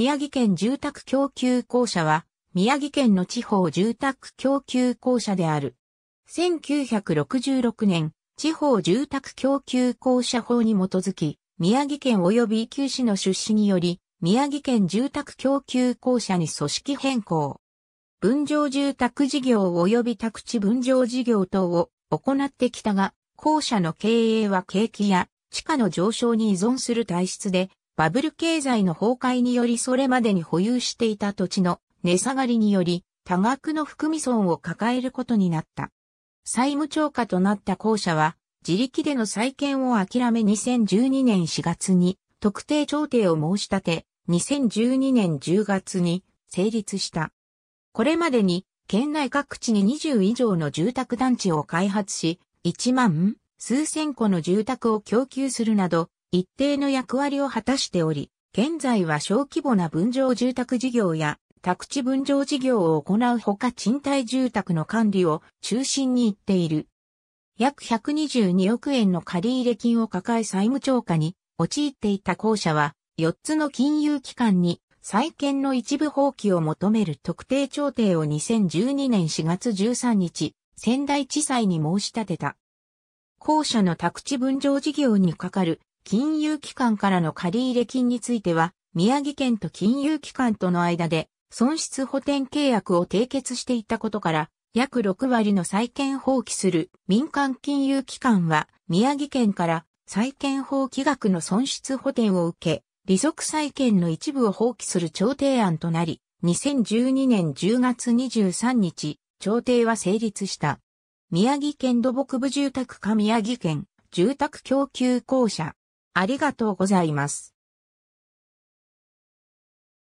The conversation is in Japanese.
宮城県住宅供給公社は、宮城県の地方住宅供給公社である。1966年、地方住宅供給公社法に基づき、宮城県及び九市の出資により、宮城県住宅供給公社に組織変更。分譲住宅事業及び宅地分譲事業等を行ってきたが、公社の経営は景気や地価の上昇に依存する体質で、バブル経済の崩壊によりそれまでに保有していた土地の値下がりにより多額の含み損を抱えることになった。債務超過となった校舎は自力での再建を諦め2012年4月に特定調停を申し立て2012年10月に成立した。これまでに県内各地に20以上の住宅団地を開発し、1万数千個の住宅を供給するなど、一定の役割を果たしており、現在は小規模な分譲住宅事業や宅地分譲事業を行うほか賃貸住宅の管理を中心に行っている。約122億円の借入金を抱え債務超過に陥っていた校舎は、4つの金融機関に債権の一部放棄を求める特定調停を2012年4月13日、仙台地裁に申し立てた。校舎の宅地分譲事業にかかる金融機関からの借入金については、宮城県と金融機関との間で損失補填契約を締結していたことから、約6割の債権放棄する民間金融機関は、宮城県から債権放棄額の損失補填を受け、利息債権の一部を放棄する調停案となり、2012年10月23日、調停は成立した。宮城県土木部住宅か宮城県住宅供給公社ありがとうございます。